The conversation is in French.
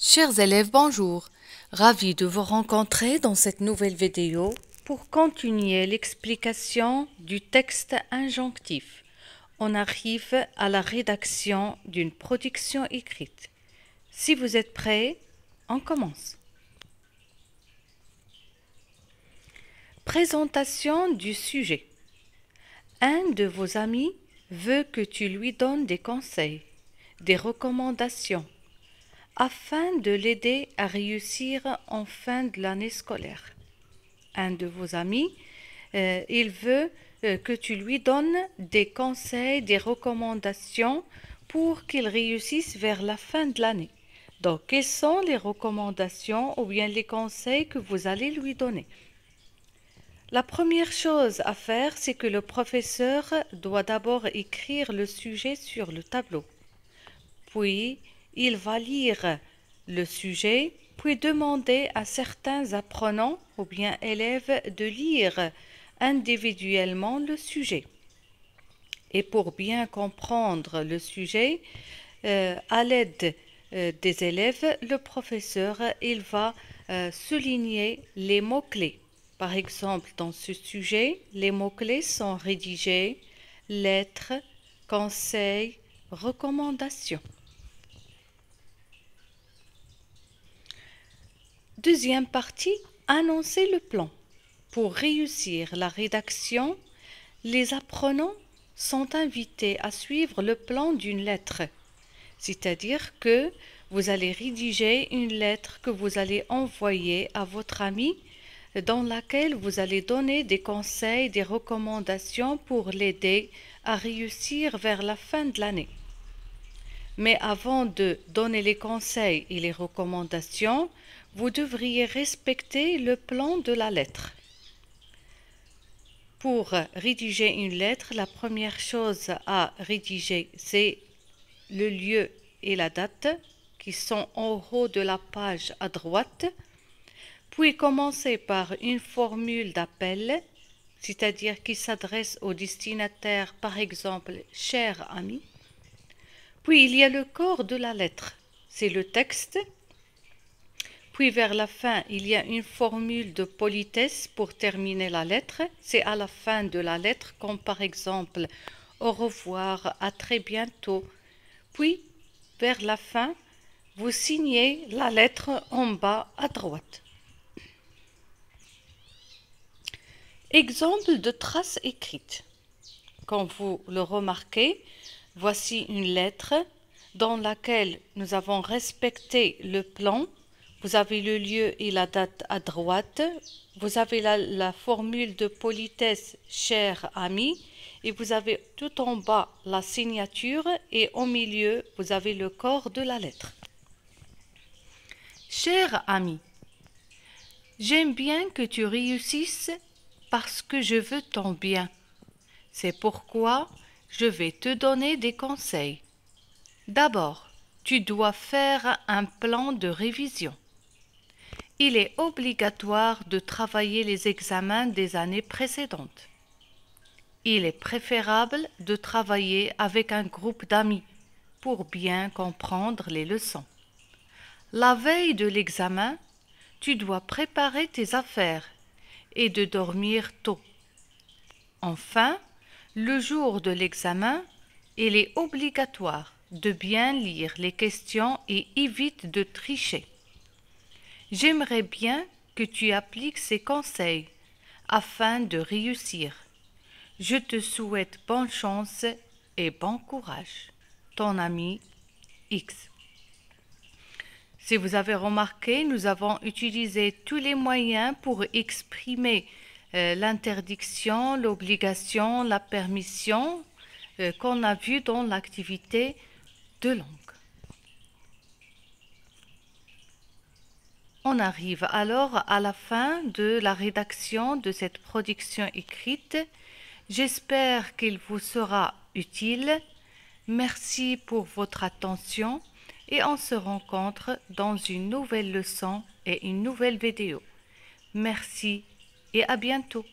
Chers élèves, bonjour. Ravi de vous rencontrer dans cette nouvelle vidéo pour continuer l'explication du texte injonctif. On arrive à la rédaction d'une production écrite. Si vous êtes prêts, on commence. Présentation du sujet. Un de vos amis veut que tu lui donnes des conseils, des recommandations afin de l'aider à réussir en fin de l'année scolaire. Un de vos amis, euh, il veut euh, que tu lui donnes des conseils, des recommandations pour qu'il réussisse vers la fin de l'année. Donc, quelles sont les recommandations ou bien les conseils que vous allez lui donner La première chose à faire, c'est que le professeur doit d'abord écrire le sujet sur le tableau. Puis, il va lire le sujet, puis demander à certains apprenants ou bien élèves de lire individuellement le sujet. Et pour bien comprendre le sujet, euh, à l'aide euh, des élèves, le professeur il va euh, souligner les mots-clés. Par exemple, dans ce sujet, les mots-clés sont rédigés, lettres, conseils, recommandations. Deuxième partie, annoncer le plan. Pour réussir la rédaction, les apprenants sont invités à suivre le plan d'une lettre. C'est-à-dire que vous allez rédiger une lettre que vous allez envoyer à votre ami dans laquelle vous allez donner des conseils, des recommandations pour l'aider à réussir vers la fin de l'année. Mais avant de donner les conseils et les recommandations, vous devriez respecter le plan de la lettre. Pour rédiger une lettre, la première chose à rédiger, c'est le lieu et la date qui sont en haut de la page à droite, puis commencer par une formule d'appel, c'est-à-dire qui s'adresse au destinataire, par exemple, cher ami. Puis il y a le corps de la lettre, c'est le texte puis vers la fin, il y a une formule de politesse pour terminer la lettre. C'est à la fin de la lettre, comme par exemple au revoir, à très bientôt. Puis vers la fin, vous signez la lettre en bas à droite. Exemple de trace écrite. Comme vous le remarquez, voici une lettre dans laquelle nous avons respecté le plan vous avez le lieu et la date à droite. Vous avez la, la formule de politesse cher ami. Et vous avez tout en bas la signature et au milieu, vous avez le corps de la lettre. Cher ami, j'aime bien que tu réussisses parce que je veux ton bien. C'est pourquoi je vais te donner des conseils. D'abord, tu dois faire un plan de révision il est obligatoire de travailler les examens des années précédentes. Il est préférable de travailler avec un groupe d'amis pour bien comprendre les leçons. La veille de l'examen, tu dois préparer tes affaires et de dormir tôt. Enfin, le jour de l'examen, il est obligatoire de bien lire les questions et évite de tricher. J'aimerais bien que tu appliques ces conseils afin de réussir. Je te souhaite bonne chance et bon courage. Ton ami X. Si vous avez remarqué, nous avons utilisé tous les moyens pour exprimer euh, l'interdiction, l'obligation, la permission euh, qu'on a vu dans l'activité de l'ombre. On arrive alors à la fin de la rédaction de cette production écrite. J'espère qu'il vous sera utile. Merci pour votre attention et on se rencontre dans une nouvelle leçon et une nouvelle vidéo. Merci et à bientôt.